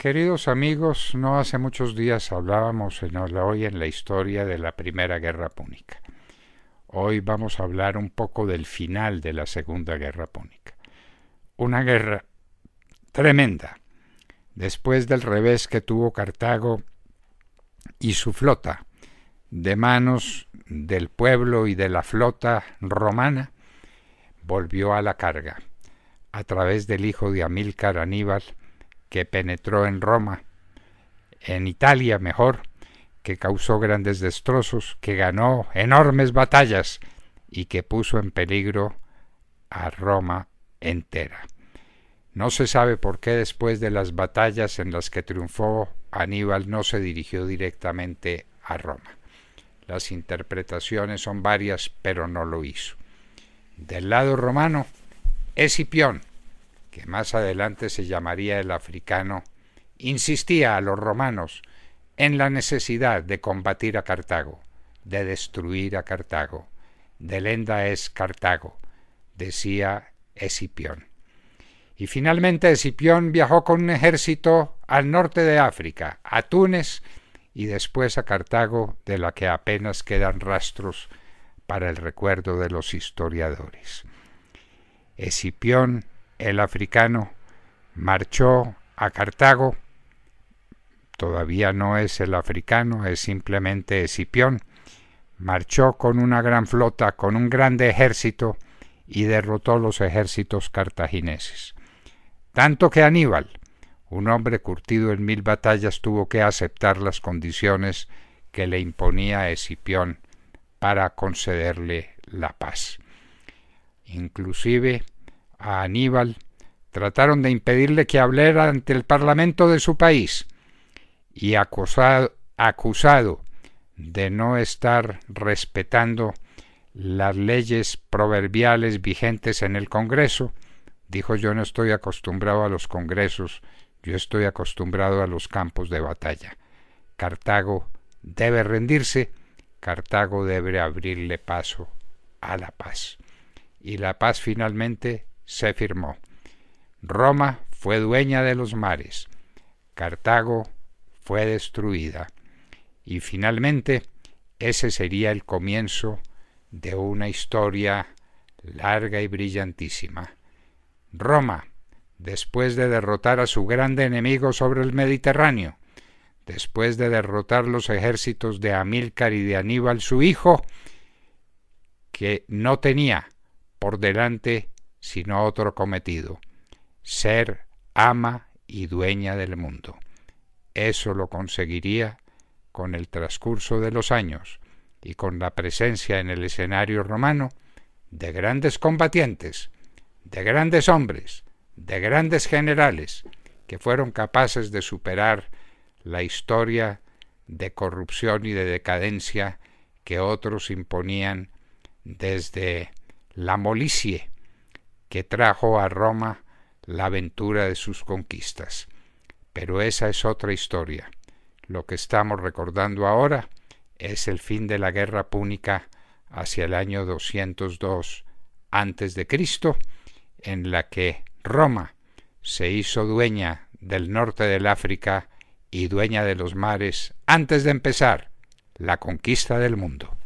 Queridos amigos, no hace muchos días hablábamos en hoy en la historia de la Primera Guerra Púnica. Hoy vamos a hablar un poco del final de la Segunda Guerra Púnica. Una guerra tremenda. Después del revés que tuvo Cartago y su flota, de manos del pueblo y de la flota romana, volvió a la carga. A través del hijo de Amílcar Aníbal, que penetró en Roma, en Italia mejor, que causó grandes destrozos, que ganó enormes batallas y que puso en peligro a Roma entera. No se sabe por qué después de las batallas en las que triunfó Aníbal no se dirigió directamente a Roma. Las interpretaciones son varias, pero no lo hizo. Del lado romano, Escipión, que más adelante se llamaría el africano, insistía a los romanos en la necesidad de combatir a Cartago, de destruir a Cartago. De lenda es Cartago, decía Escipión. Y finalmente Escipión viajó con un ejército al norte de África, a Túnez y después a Cartago, de la que apenas quedan rastros para el recuerdo de los historiadores. Escipión el africano marchó a Cartago, todavía no es el africano, es simplemente Escipión, marchó con una gran flota, con un grande ejército, y derrotó los ejércitos cartagineses. Tanto que Aníbal, un hombre curtido en mil batallas, tuvo que aceptar las condiciones que le imponía Escipión para concederle la paz. Inclusive a Aníbal, trataron de impedirle que hablara ante el Parlamento de su país y acusado, acusado de no estar respetando las leyes proverbiales vigentes en el Congreso, dijo yo no estoy acostumbrado a los Congresos, yo estoy acostumbrado a los campos de batalla. Cartago debe rendirse, Cartago debe abrirle paso a la paz. Y la paz finalmente se firmó. Roma fue dueña de los mares, Cartago fue destruida y finalmente ese sería el comienzo de una historia larga y brillantísima. Roma, después de derrotar a su grande enemigo sobre el Mediterráneo, después de derrotar los ejércitos de Amílcar y de Aníbal su hijo, que no tenía por delante sino otro cometido, ser ama y dueña del mundo. Eso lo conseguiría con el transcurso de los años y con la presencia en el escenario romano de grandes combatientes, de grandes hombres, de grandes generales que fueron capaces de superar la historia de corrupción y de decadencia que otros imponían desde la molicie, que trajo a Roma la aventura de sus conquistas. Pero esa es otra historia. Lo que estamos recordando ahora es el fin de la guerra púnica hacia el año 202 antes de Cristo, en la que Roma se hizo dueña del norte del África y dueña de los mares antes de empezar la conquista del mundo.